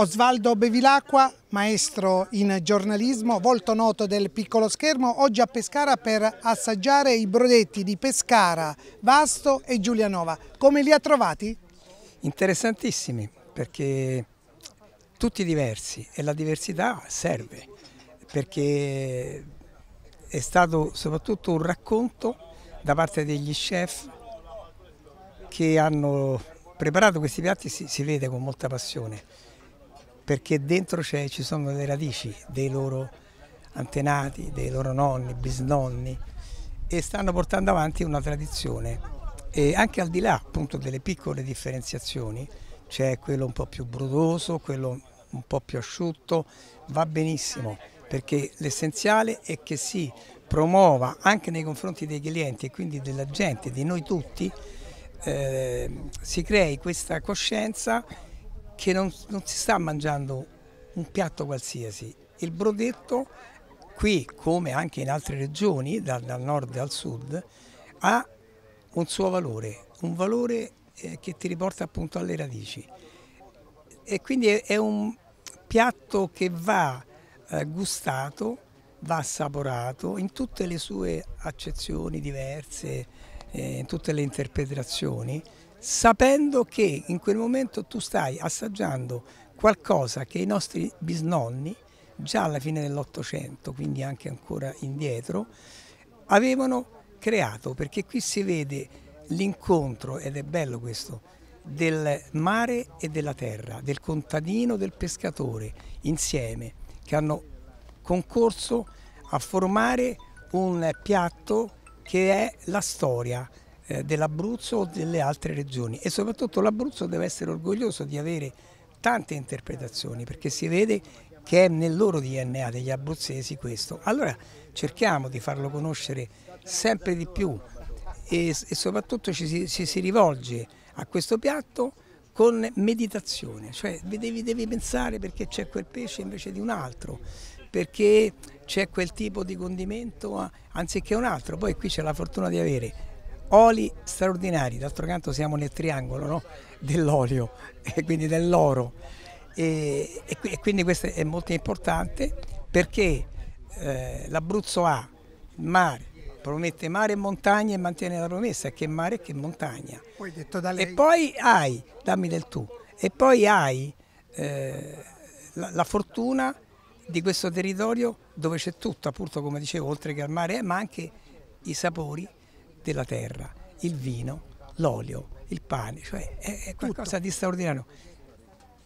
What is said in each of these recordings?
Osvaldo Bevilacqua, maestro in giornalismo, volto noto del piccolo schermo, oggi a Pescara per assaggiare i brodetti di Pescara, Vasto e Giulianova. Come li ha trovati? Interessantissimi perché tutti diversi e la diversità serve perché è stato soprattutto un racconto da parte degli chef che hanno preparato questi piatti si, si vede con molta passione perché dentro ci sono le radici dei loro antenati, dei loro nonni, bisnonni e stanno portando avanti una tradizione. E anche al di là appunto delle piccole differenziazioni, c'è quello un po' più brutoso, quello un po' più asciutto, va benissimo perché l'essenziale è che si promuova anche nei confronti dei clienti e quindi della gente, di noi tutti, eh, si crei questa coscienza che non, non si sta mangiando un piatto qualsiasi. Il brodetto qui, come anche in altre regioni, dal, dal nord al sud, ha un suo valore, un valore eh, che ti riporta appunto alle radici. E quindi è, è un piatto che va eh, gustato, va assaporato in tutte le sue accezioni diverse, eh, in tutte le interpretazioni sapendo che in quel momento tu stai assaggiando qualcosa che i nostri bisnonni, già alla fine dell'Ottocento, quindi anche ancora indietro, avevano creato, perché qui si vede l'incontro, ed è bello questo, del mare e della terra, del contadino e del pescatore insieme, che hanno concorso a formare un piatto che è la storia, eh, dell'Abruzzo o delle altre regioni e soprattutto l'Abruzzo deve essere orgoglioso di avere tante interpretazioni perché si vede che è nel loro DNA degli abruzzesi questo. Allora cerchiamo di farlo conoscere sempre di più e, e soprattutto ci si, ci si rivolge a questo piatto con meditazione, cioè devi, devi pensare perché c'è quel pesce invece di un altro, perché c'è quel tipo di condimento anziché un altro, poi qui c'è la fortuna di avere oli straordinari, d'altro canto siamo nel triangolo no? dell'olio e quindi dell'oro e, e, quindi questo è molto importante perché eh, l'Abruzzo ha il mare, promette mare e montagna e mantiene la promessa che mare e che montagna. Poi lei... E poi hai, dammi del tu, e poi hai eh, la, la fortuna di questo territorio dove c'è tutto, appunto come dicevo, oltre che al mare, eh, ma anche i sapori della terra, il vino, l'olio, il pane, cioè è, è qualcosa tutto. di straordinario.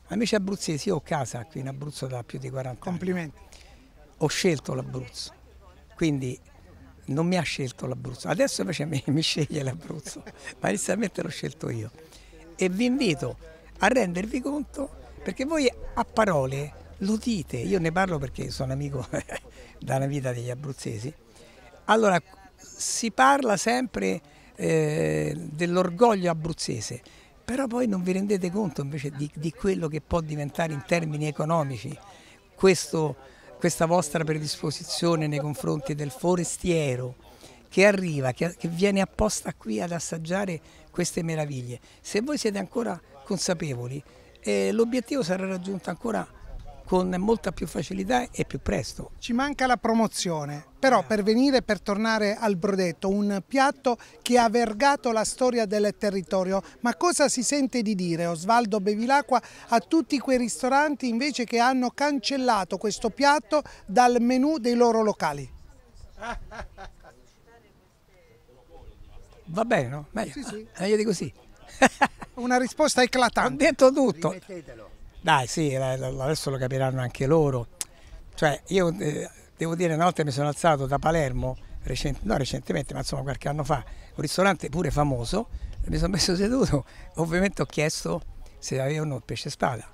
Amici abruzzesi, io ho casa qui in Abruzzo da più di 40 Complimenti. anni. Complimenti. Ho scelto l'Abruzzo, quindi non mi ha scelto l'Abruzzo. Adesso invece mi, mi sceglie l'Abruzzo, ma inizialmente l'ho scelto io. E vi invito a rendervi conto, perché voi a parole lo dite, io ne parlo perché sono amico da vita degli abruzzesi. Allora, si parla sempre eh, dell'orgoglio abruzzese, però poi non vi rendete conto invece di, di quello che può diventare in termini economici questo, questa vostra predisposizione nei confronti del forestiero che arriva, che, che viene apposta qui ad assaggiare queste meraviglie. Se voi siete ancora consapevoli, eh, l'obiettivo sarà raggiunto ancora con molta più facilità e più presto. Ci manca la promozione, però per venire, per tornare al brodetto, un piatto che ha vergato la storia del territorio, ma cosa si sente di dire Osvaldo Bevilacqua a tutti quei ristoranti invece che hanno cancellato questo piatto dal menù dei loro locali? Va bene, no? Meglio, sì, sì. meglio eh, di così. Una risposta eclatante. Ho detto tutto. Rimettetelo. Dai, sì, adesso lo capiranno anche loro. Cioè, io eh, devo dire, una volta mi sono alzato da Palermo, recent no, recentemente, ma insomma qualche anno fa, un ristorante pure famoso, e mi sono messo seduto, ovviamente ho chiesto se avevano il pesce spada.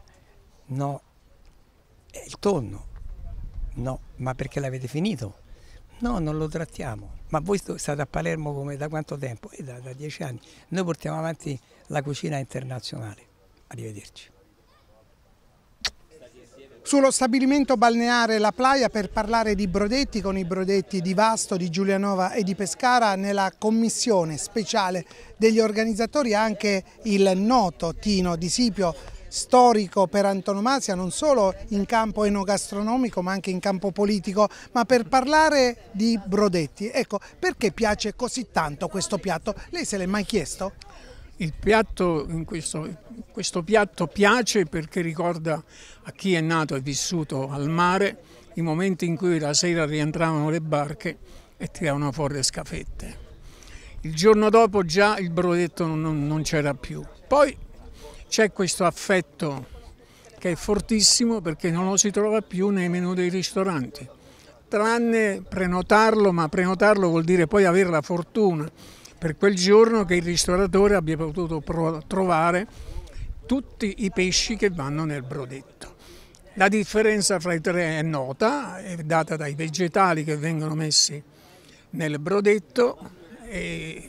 No. E il tonno? No. Ma perché l'avete finito? No, non lo trattiamo. Ma voi state a Palermo come, da quanto tempo? Eh, da, da dieci anni. Noi portiamo avanti la cucina internazionale. Arrivederci sullo stabilimento balneare La Playa per parlare di brodetti con i brodetti di Vasto, di Giulianova e di Pescara nella commissione speciale degli organizzatori anche il noto Tino Di Sipio storico per antonomasia non solo in campo enogastronomico ma anche in campo politico, ma per parlare di brodetti. Ecco, perché piace così tanto questo piatto? Lei se l'è mai chiesto? Piatto, questo, questo piatto piace perché ricorda a chi è nato e vissuto al mare i momenti in cui la sera rientravano le barche e tiravano fuori le scafette. Il giorno dopo già il brodetto non, non c'era più. Poi c'è questo affetto che è fortissimo perché non lo si trova più nei menu dei ristoranti, tranne prenotarlo, ma prenotarlo vuol dire poi avere la fortuna per quel giorno che il ristoratore abbia potuto trovare tutti i pesci che vanno nel brodetto. La differenza fra i tre è nota, è data dai vegetali che vengono messi nel brodetto e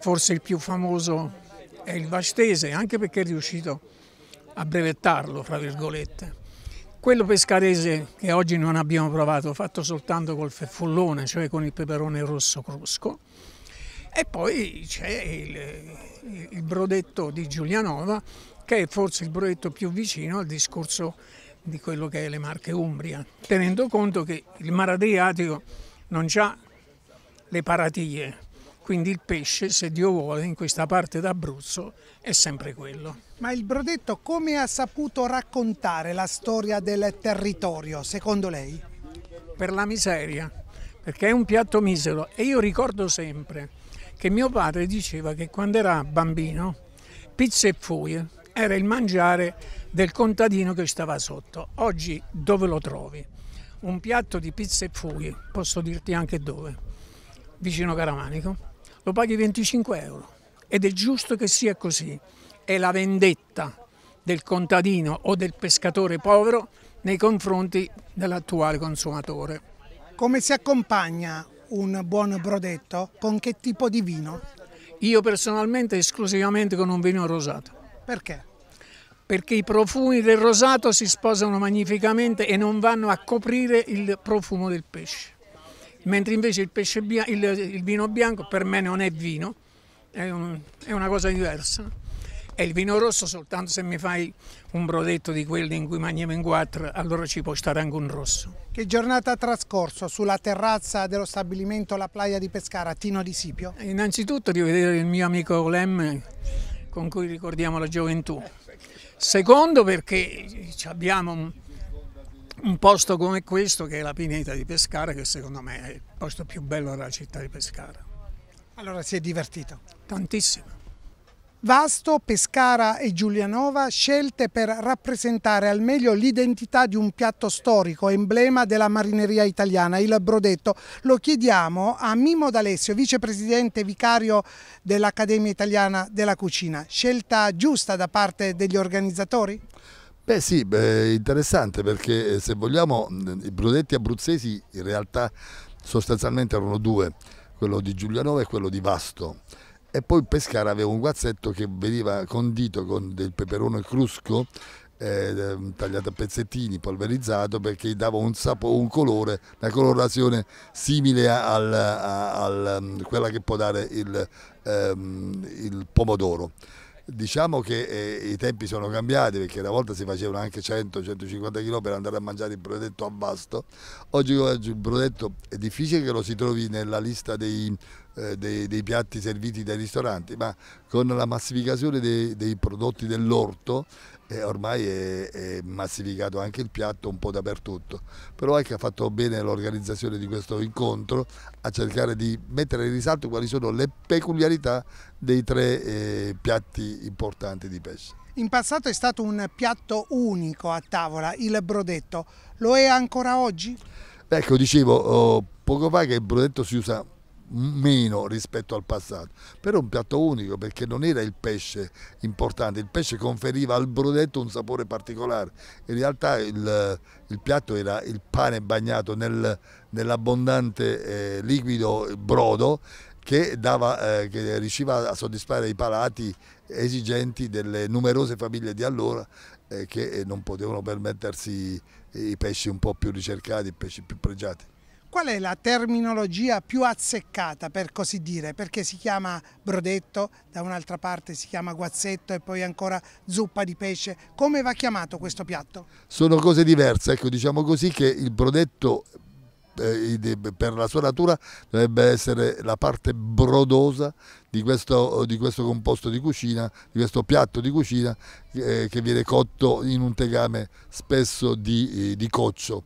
forse il più famoso è il vastese, anche perché è riuscito a brevettarlo, fra virgolette. Quello pescarese che oggi non abbiamo provato, fatto soltanto col feffullone, cioè con il peperone rosso crusco, e poi c'è il, il brodetto di Giulianova che è forse il brodetto più vicino al discorso di quello che è le Marche Umbria, tenendo conto che il Mar Adriatico non ha le paratie, quindi il pesce, se Dio vuole, in questa parte d'Abruzzo è sempre quello. Ma il Brodetto come ha saputo raccontare la storia del territorio, secondo lei? Per la miseria, perché è un piatto misero e io ricordo sempre che mio padre diceva che quando era bambino pizza e fuie era il mangiare del contadino che stava sotto. Oggi dove lo trovi? Un piatto di pizza e fuie, posso dirti anche dove, vicino Caramanico, lo paghi 25 euro ed è giusto che sia così. È la vendetta del contadino o del pescatore povero nei confronti dell'attuale consumatore. Come si accompagna un buon brodetto, con che tipo di vino? Io personalmente esclusivamente con un vino rosato. Perché? Perché i profumi del rosato si sposano magnificamente e non vanno a coprire il profumo del pesce. Mentre invece il, pesce, il, il vino bianco per me non è vino, è, un, è una cosa diversa. E il vino rosso soltanto se mi fai un brodetto di quelli in cui mangiamo in quattro, allora ci può stare anche un rosso. Che giornata ha trascorso sulla terrazza dello stabilimento La Playa di Pescara, Tino di Sipio? Innanzitutto di vedere il mio amico Lem con cui ricordiamo la gioventù. Secondo perché abbiamo un, un posto come questo che è la pineta di Pescara che secondo me è il posto più bello della città di Pescara. Allora si è divertito? Tantissimo. Vasto, Pescara e Giulianova scelte per rappresentare al meglio l'identità di un piatto storico, emblema della marineria italiana, il brodetto. Lo chiediamo a Mimo D'Alessio, vicepresidente vicario dell'Accademia Italiana della Cucina. Scelta giusta da parte degli organizzatori? Beh sì, beh, interessante perché eh, se vogliamo i brodetti abruzzesi in realtà sostanzialmente erano due, quello di Giulianova e quello di Vasto e poi il Pescara aveva un guazzetto che veniva condito con del peperone crusco eh, ehm, tagliato a pezzettini, polverizzato perché dava un, sapo, un colore, una colorazione simile a, a, mm, quella che può dare il, ehm, il pomodoro. Diciamo che eh, i tempi sono cambiati perché una volta si facevano anche 100-150 kg per andare a mangiare il brodetto a basto, oggi, oggi il brodetto è difficile che lo si trovi nella lista dei eh, dei, dei, piatti serviti dai ristoranti, ma con la massificazione dei, dei prodotti dell'orto eh, ormai è, è, massificato anche il piatto un po' dappertutto. Però ecco, ha fatto bene l'organizzazione di questo incontro a cercare di mettere in risalto quali sono le peculiarità dei tre eh, piatti importanti di pesce. In passato è stato un piatto unico a tavola, il brodetto. Lo è ancora oggi? Ecco, dicevo oh, poco fa che il brodetto si usa meno rispetto al passato, però un piatto unico perché non era il pesce importante, il pesce conferiva al brudetto un sapore particolare, in realtà il, il piatto era il pane bagnato nel, nell'abbondante eh, liquido brodo che, dava, eh, che riusciva a soddisfare i palati esigenti delle numerose famiglie di allora eh, che eh, non potevano permettersi i pesci un po' più ricercati, i pesci più pregiati. Qual è la terminologia più azzeccata per così dire? Perché si chiama brodetto, da un'altra parte si chiama guazzetto e poi ancora zuppa di pesce. Come va chiamato questo piatto? Sono cose diverse, ecco diciamo così che il brodetto eh, per la sua natura dovrebbe essere la parte brodosa di questo, di questo composto di cucina, di questo piatto di cucina eh, che viene cotto in un tegame spesso di, di coccio.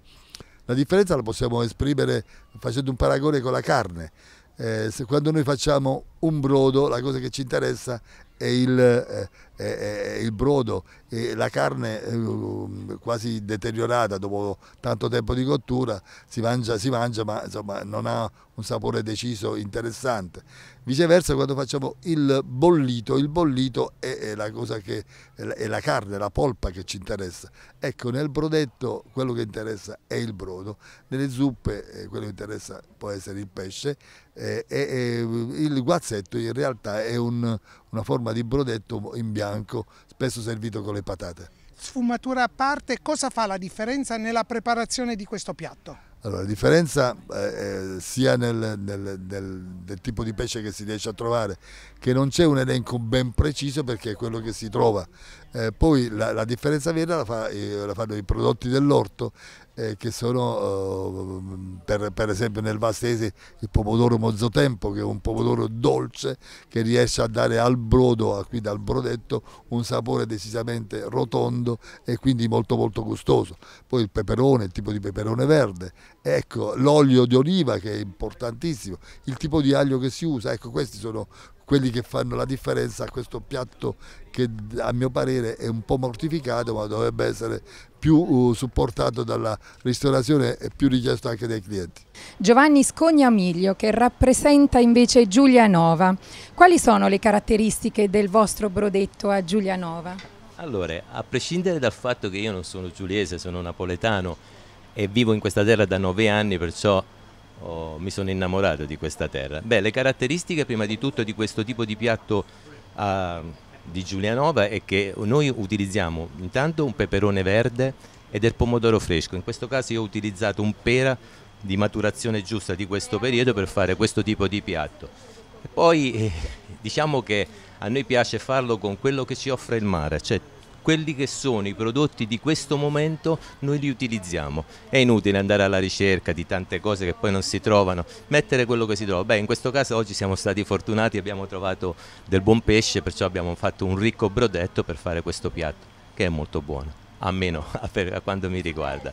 La differenza la possiamo esprimere facendo un paragone con la carne. Eh, se, quando noi facciamo un brodo, la cosa che ci interessa è il, eh, eh, il brodo, eh, la carne eh, quasi deteriorata dopo tanto tempo di cottura, si mangia, si mangia ma insomma, non ha un sapore deciso interessante. Viceversa quando facciamo il bollito, il bollito è, è la cosa che è la carne, la polpa che ci interessa. Ecco, nel brodetto quello che interessa è il brodo, nelle zuppe eh, quello che interessa può essere il pesce eh, e il guazzetto in realtà è un, una forma di brodetto in bianco bianco, spesso servito con le patate. Sfumatura a parte, cosa fa la differenza nella preparazione di questo piatto? Allora, la differenza eh, eh sia nel, nel, nel, del tipo di pesce che si riesce a trovare, che non c'è un elenco ben preciso perché è quello che si trova. Eh, poi la, la, differenza vera la, fa, eh, la fanno i prodotti dell'orto eh, che sono eh, per, per, esempio nel Vastese il pomodoro mozzotempo che è un pomodoro dolce che riesce a dare al brodo, quindi al brodetto, un sapore decisamente rotondo e quindi molto molto gustoso. Poi il peperone, il tipo di peperone verde, ecco l'olio di oliva che è importantissimo, il tipo di aglio che si usa, ecco questi sono quelli che fanno la differenza a questo piatto che a mio parere è un po' mortificato ma dovrebbe essere più uh, supportato dalla ristorazione e più richiesto anche dai clienti. Giovanni Scognamiglio che rappresenta invece Giulianova, quali sono le caratteristiche del vostro brodetto a Giulianova? Allora, a prescindere dal fatto che io non sono giuliese, sono napoletano e vivo in questa terra da nove anni, perciò oh, mi sono innamorato di questa terra. Beh, le caratteristiche prima di tutto di questo tipo di piatto uh, di Giulianova è che noi utilizziamo intanto un peperone verde e del pomodoro fresco. In questo caso io ho utilizzato un pera di maturazione giusta di questo periodo per fare questo tipo di piatto. E poi eh, diciamo che a noi piace farlo con quello che ci offre il mare, cioè quelli che sono i prodotti di questo momento noi li utilizziamo. È inutile andare alla ricerca di tante cose che poi non si trovano, mettere quello che si trova. Beh, in questo caso oggi siamo stati fortunati, abbiamo trovato del buon pesce, perciò abbiamo fatto un ricco brodetto per fare questo piatto, che è molto buono, almeno a quando mi riguarda.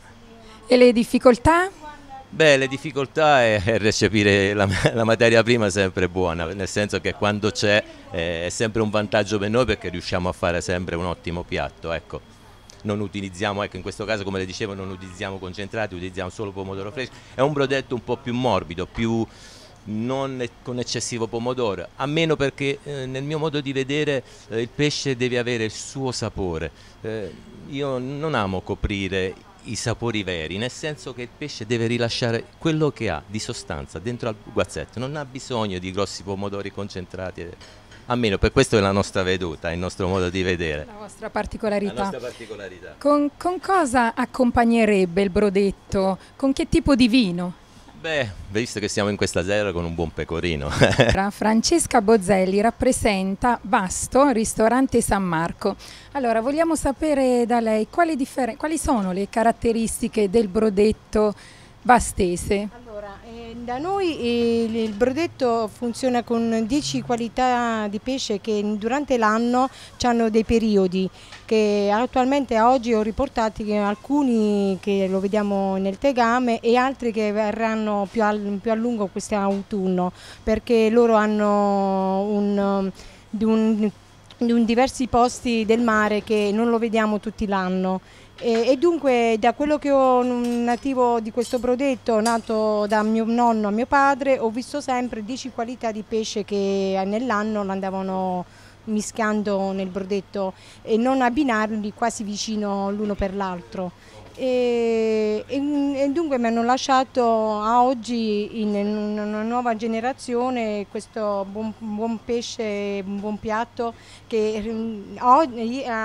E le difficoltà? Beh, le difficoltà è recepire la, la, materia prima sempre buona, nel senso che quando c'è eh, è sempre un vantaggio per noi perché riusciamo a fare sempre un ottimo piatto, ecco. Non utilizziamo, ecco in questo caso come le dicevo, non utilizziamo concentrati, utilizziamo solo pomodoro fresco. È un brodetto un po' più morbido, più non con eccessivo pomodoro, a meno perché eh, nel mio modo di vedere eh, il pesce deve avere il suo sapore. Eh, io non amo coprire i sapori veri, nel senso che il pesce deve rilasciare quello che ha di sostanza dentro al guazzetto, non ha bisogno di grossi pomodori concentrati. Almeno per questo è la nostra veduta, il nostro modo di vedere. La vostra particolarità. La nostra particolarità. Con, con cosa accompagnerebbe il brodetto? Con che tipo di vino? Beh, visto che siamo in questa sera con un buon pecorino. Francesca Bozzelli rappresenta Vasto ristorante San Marco. Allora, vogliamo sapere da lei quali, quali sono le caratteristiche del brodetto vastese? bastese? Eh, da noi il brodetto funziona con 10 qualità di pesce che durante l'anno hanno dei periodi che attualmente a oggi ho riportati alcuni che lo vediamo nel tegame e altri che verranno più a, più a lungo quest'autunno perché loro hanno un, un in diversi posti del mare che non lo vediamo tutti l'anno. E, e, dunque da quello che ho nativo di questo brodetto, nato da mio nonno a mio padre, ho visto sempre 10 qualità di pesce che nell'anno andavano mischiando nel brodetto e non abbinarli quasi vicino l'uno per l'altro. E, e, e, dunque mi hanno lasciato a oggi in, in una nuova generazione questo buon, buon pesce, buon piatto che mm, a,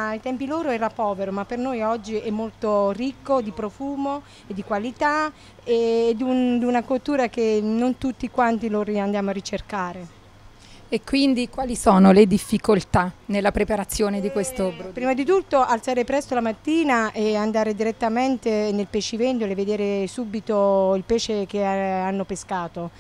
ai tempi loro era povero ma per noi oggi è molto ricco di profumo e di qualità e di un, una cottura che non tutti quanti lo andiamo a ricercare. E quindi quali sono le difficoltà nella preparazione di questo prodotto? Prima di tutto alzare presto la mattina e andare direttamente nel pescivendolo e vedere subito il pesce che eh, hanno pescato.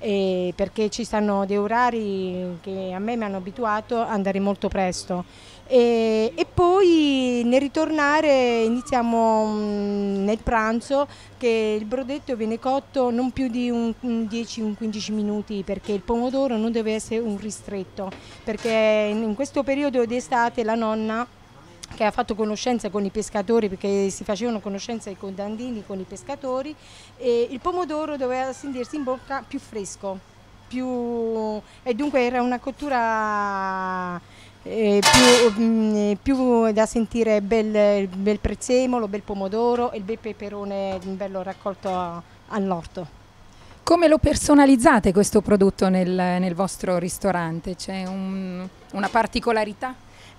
perché ci stanno dei orari che a me mi hanno abituato ad andare molto presto e, e poi nel ritornare iniziamo mm, nel pranzo che il brodetto viene cotto non più di 10-15 minuti perché il pomodoro non deve essere un ristretto perché in questo periodo d'estate la nonna che ha fatto conoscenza con i pescatori perché si facevano conoscenza con i contandini, con i pescatori e il pomodoro doveva sentirsi in bocca più fresco più... e dunque era una cottura eh, più, mh, mm, eh, più, da sentire bel, bel prezzemolo, bel pomodoro e il bel peperone mm, bello raccolto all'orto. Come lo personalizzate questo prodotto nel, nel vostro ristorante? C'è un, una particolarità?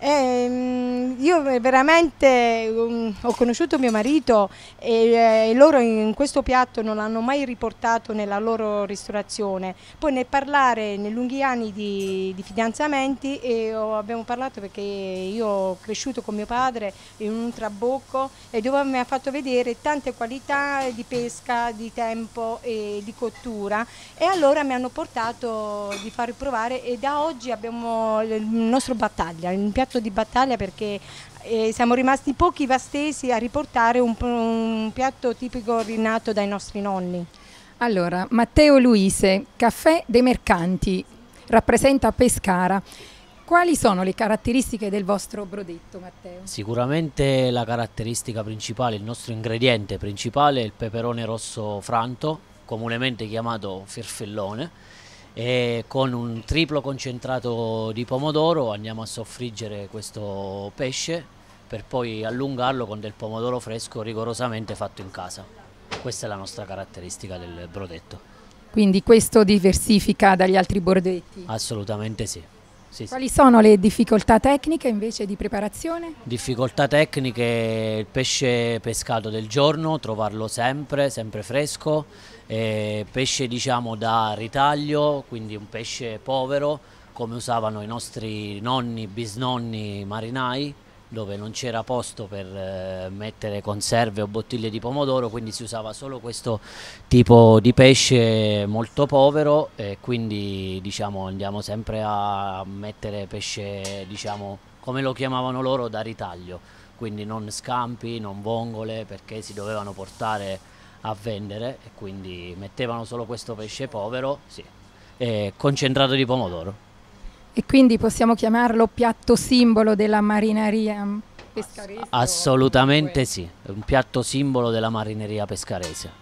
Eh, io veramente um, ho conosciuto mio marito e, eh, loro in questo piatto non l'hanno mai riportato nella loro ristorazione. Poi nel parlare, nei lunghi anni di, di fidanzamenti, eh, abbiamo parlato perché io ho cresciuto con mio padre in un trabocco e dove mi ha fatto vedere tante qualità di pesca, di tempo e di cottura e allora mi hanno portato di far provare e da oggi abbiamo il nostro battaglia, un piatto cavalletto di battaglia perché eh, siamo rimasti pochi vastesi a riportare un, un piatto tipico rinato dai nostri nonni. Allora, Matteo Luise, caffè dei mercanti, rappresenta Pescara. Quali sono le caratteristiche del vostro brodetto, Matteo? Sicuramente la caratteristica principale, il nostro ingrediente principale è il peperone rosso franto, comunemente chiamato firfellone, e con un triplo concentrato di pomodoro andiamo a soffriggere questo pesce per poi allungarlo con del pomodoro fresco rigorosamente fatto in casa. Questa è la nostra caratteristica del brodetto. Quindi questo diversifica dagli altri bordetti? Assolutamente sì. Sì, Quali sono le difficoltà tecniche invece di preparazione? Difficoltà tecniche, il pesce pescato del giorno, trovarlo sempre, sempre fresco, eh, pesce diciamo da ritaglio, quindi un pesce povero come usavano i nostri nonni, bisnonni marinai dove non c'era posto per eh, mettere conserve o bottiglie di pomodoro, quindi si usava solo questo tipo di pesce molto povero e quindi diciamo, andiamo sempre a mettere pesce, diciamo, come lo chiamavano loro, da ritaglio, quindi non scampi, non vongole, perché si dovevano portare a vendere e quindi mettevano solo questo pesce povero, sì, eh, concentrato di pomodoro. E quindi possiamo chiamarlo piatto simbolo della marinaria pescarese? Ass assolutamente sì, un piatto simbolo della marineria pescarese.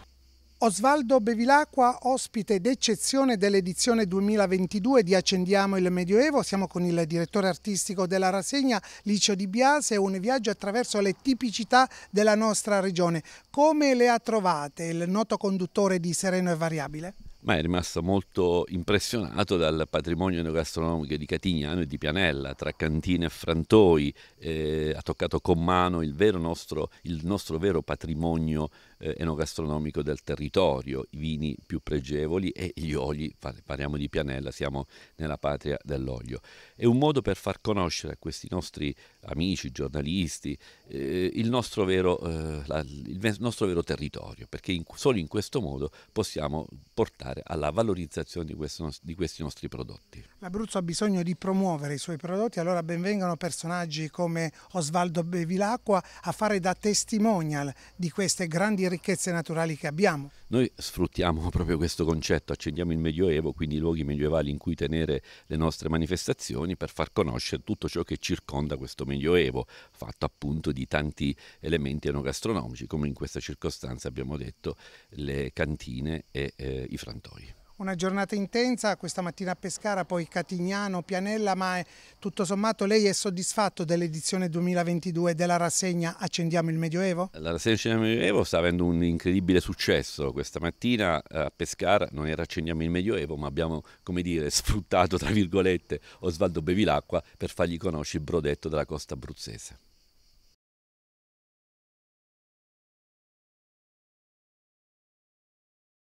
Osvaldo Bevilacqua, ospite d'eccezione dell'edizione 2022 di Accendiamo il Medioevo. Siamo con il direttore artistico della rassegna Licio Di Biase, un viaggio attraverso le tipicità della nostra regione. Come le ha trovate il noto conduttore di Sereno e Variabile? ma è rimasto molto impressionato dal patrimonio enogastronomico di Catignano e di Pianella, tra cantine e frantoi, eh, ha toccato con mano il, nostro, il nostro vero patrimonio eh, enogastronomico del territorio, i vini più pregevoli e gli oli, parliamo di Pianella, siamo nella patria dell'olio. È un modo per far conoscere a questi nostri amici, giornalisti, eh, il, nostro vero, eh, la, il, nostro vero, territorio, perché in, solo in questo modo possiamo portare alla valorizzazione di, questo, di questi nostri prodotti. L'Abruzzo ha bisogno di promuovere i suoi prodotti, allora benvengano personaggi come Osvaldo Bevilacqua a fare da testimonial di queste grandi ricchezze naturali che abbiamo. Noi sfruttiamo proprio questo concetto, accendiamo il Medioevo, quindi i luoghi medievali in cui tenere le nostre manifestazioni per far conoscere tutto ciò che circonda questo Medioevo, fatto appunto di tanti elementi enogastronomici, come in questa circostanza abbiamo detto le cantine e eh, i frantoi una giornata intensa, questa mattina a Pescara, poi Catignano, Pianella, ma è, tutto sommato lei è soddisfatto dell'edizione 2022 della rassegna Accendiamo il Medioevo? La rassegna Accendiamo il Medioevo sta avendo un incredibile successo, questa mattina eh, a Pescara non era Accendiamo il Medioevo ma abbiamo come dire sfruttato tra virgolette Osvaldo Bevilacqua per fargli conoscere il brodetto della costa abruzzese.